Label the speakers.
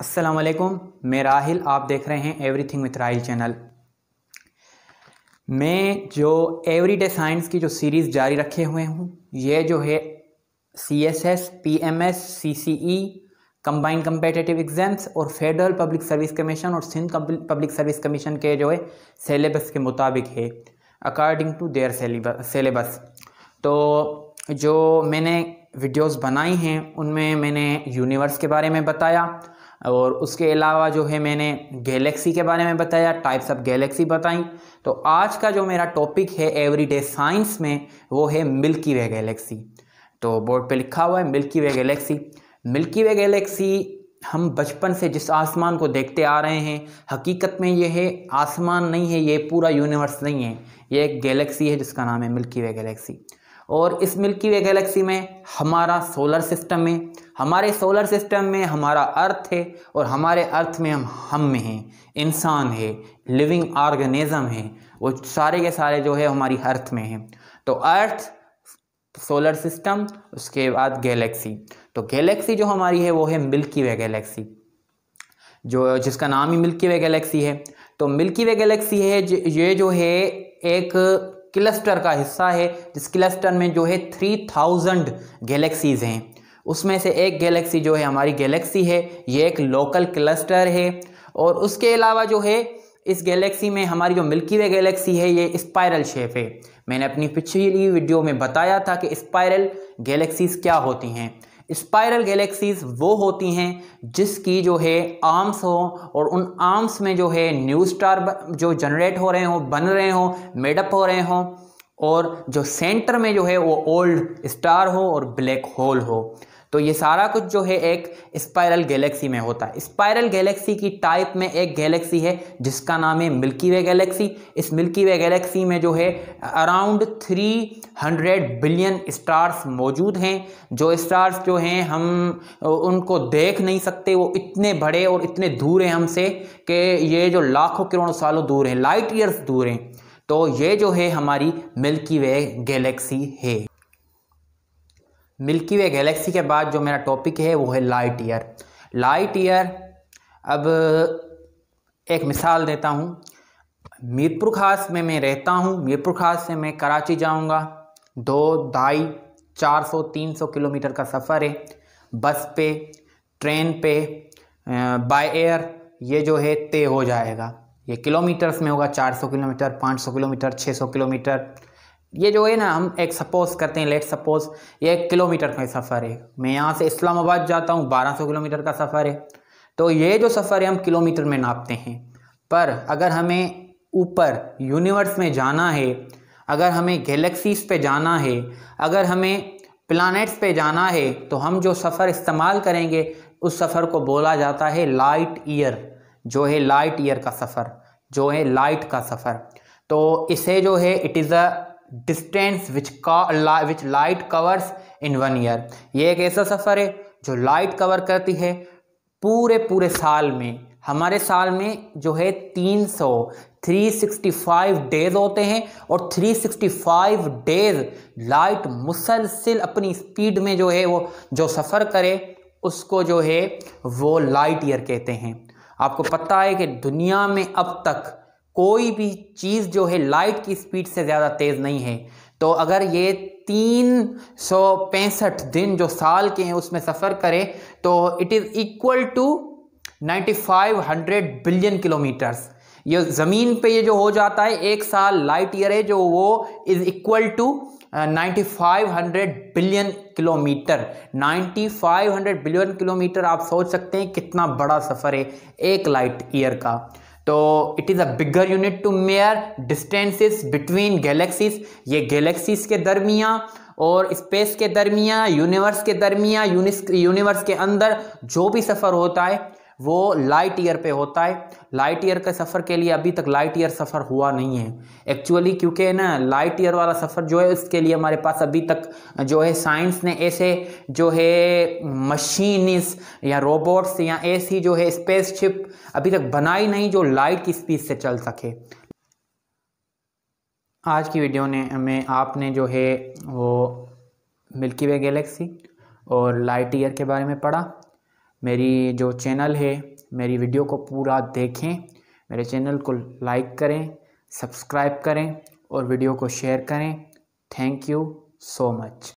Speaker 1: असलम मैं राहिल आप देख रहे हैं एवरीथिंग विथ राहिल चैनल मैं जो एवरीडे साइंस की जो सीरीज़ जारी रखे हुए हूँ ये जो है C S S P M S C C E combined competitive exams और फेडरल पब्लिक सर्विस कमीशन और सिंध पब्लिक सर्विस कमीशन के जो है सेलेबस के मुताबिक है अकॉर्डिंग टू देयर सेलेबस तो जो मैंने वीडियोज़ बनाई हैं उनमें मैंने यूनिवर्स के बारे में बताया और उसके अलावा जो है मैंने गैलेक्सी के बारे में बताया टाइप्स ऑफ गैलेक्सी बताई तो आज का जो मेरा टॉपिक है एवरीडे साइंस में वो है मिल्की वे गैलेक्सी तो बोर्ड पे लिखा हुआ है मिल्की वे गैलेक्सी मिल्की वे गैलेक्सी हम बचपन से जिस आसमान को देखते आ रहे हैं हकीकत में यह है आसमान नहीं है ये पूरा यूनिवर्स नहीं है ये एक गैलेक्सी है जिसका नाम है मिल्की वे गैलेक्सी और इस मिल्की वे गैलेक्सी में हमारा सोलर सिस्टम है हमारे सोलर सिस्टम में हमारा अर्थ है और हमारे अर्थ में हम हम में हैं इंसान है लिविंग ऑर्गेनिज़म है वो सारे के सारे जो है हमारी अर्थ में हैं तो अर्थ सोलर सिस्टम उसके बाद गैलेक्सी तो गैलेक्सी जो हमारी है वो है मिल्की वे गैलेक्सी जो जिसका नाम ही मिल्की वे गैलेक्सी है तो मिल्की वे गैलेक्सी है ये जो है एक क्लस्टर का हिस्सा है जिस क्लस्टर में जो है थ्री थाउजेंड गैलेक्सीज़ हैं उसमें से एक गैलेक्सी जो है हमारी गैलेक्सी है ये एक लोकल क्लस्टर है और उसके अलावा जो है इस गैलेक्सी में हमारी जो मिल्की वे गैलेक्सी है ये स्पायरल शेप है मैंने अपनी पिछली वीडियो में बताया था कि स्पायरल गैलेक्सीज़ क्या होती हैं स्पायरल गैलेक्सीज़ वो होती हैं जिसकी जो है आर्म्स हो और उन आर्म्स में जो है न्यू स्टार जो जनरेट हो रहे हों बन रहे हों मेडअप हो रहे हों और जो सेंटर में जो है वो ओल्ड स्टार हो और ब्लैक होल हो तो ये सारा कुछ जो है एक स्पायरल गैलेक्सी में होता है स्पायरल गैलेक्सी की टाइप में एक गैलेक्सी है जिसका नाम है मिल्की वे गैलेक्सी इस मिल्की वे गैलेक्सी में जो है अराउंड 300 बिलियन स्टार्स मौजूद हैं जो स्टार्स जो हैं हम उनको देख नहीं सकते वो इतने बड़े और इतने दूर हैं हमसे कि ये जो लाखों करोड़ों सालों दूर हैं लाइट ईयर्स दूर हैं तो ये जो है हमारी मिल्की वे गैलेक्सी है मिल्की वे गैलेक्सी के बाद जो मेरा टॉपिक है वो है लाइट ईयर लाइट ईयर अब एक मिसाल देता हूँ मीरपुर खास में मैं रहता हूँ मीरपुर खास से मैं कराची जाऊँगा दो ढाई चार सौ तीन सौ किलोमीटर का सफ़र है बस पे ट्रेन पे बाय एयर ये जो है तय हो जाएगा ये किलोमीटर्स में होगा चार सौ किलोमीटर पाँच सौ किलोमीटर छः सौ किलोमीटर ये जो है ना हम एक सपोज करते हैं लेट सपोज ये एक किलोमीटर का सफ़र है मैं यहाँ से इस्लामाबाद जाता हूँ 1200 किलोमीटर का सफ़र है तो ये जो सफ़र है हम किलोमीटर में नापते हैं पर अगर हमें ऊपर यूनिवर्स में जाना है अगर हमें गैलेक्सीज पे जाना है अगर हमें प्लानट्स पे जाना है तो हम जो सफ़र इस्तेमाल करेंगे उस सफ़र को बोला जाता है लाइट ईयर जो है लाइट ईयर का सफ़र जो है लाइट का सफ़र तो इसे जो है it is a distance which का which light covers in one year ये एक ऐसा सफ़र है जो लाइट कवर करती है पूरे पूरे साल में हमारे साल में जो है 300 365 डेज होते हैं और 365 डेज लाइट मुसलसिल अपनी स्पीड में जो है वो जो सफ़र करे उसको जो है वो लाइट ईयर कहते हैं आपको पता है कि दुनिया में अब तक कोई भी चीज़ जो है लाइट की स्पीड से ज़्यादा तेज़ नहीं है तो अगर ये तीन सौ पैंसठ दिन जो साल के हैं उसमें सफ़र करें तो it is equal to ninety five hundred billion kilometres ये ज़मीन पे ये जो हो जाता है एक साल लाइट ईयर है जो वो is equal to ninety five hundred billion kilometre ninety five hundred billion kilometre आप सोच सकते हैं कितना बड़ा सफ़र है एक लाइट ईयर का तो it is a bigger unit to measure distances between galaxies ये गैलेक्सीज के दरमिया और स्पेस के दरमिया यूनिवर्स के दरमिया यूनिवर्स के अंदर जो भी सफ़र होता है वो लाइट ईयर पे होता है लाइट ईयर के सफ़र के लिए अभी तक लाइट ईयर सफ़र हुआ नहीं है एक्चुअली क्योंकि ना लाइट ईयर वाला सफ़र जो है उसके लिए हमारे पास अभी तक जो है साइंस ने ऐसे जो है मशीनस या रोबोट्स या ऐसी जो है स्पेसशिप अभी तक बनाई नहीं जो लाइट की स्पीड से चल सके आज की वीडियो ने में आपने जो है वो मिल्की वे गैलेक्सी और लाइट ईयर के बारे में पढ़ा मेरी जो चैनल है मेरी वीडियो को पूरा देखें मेरे चैनल को लाइक करें सब्सक्राइब करें और वीडियो को शेयर करें थैंक यू सो मच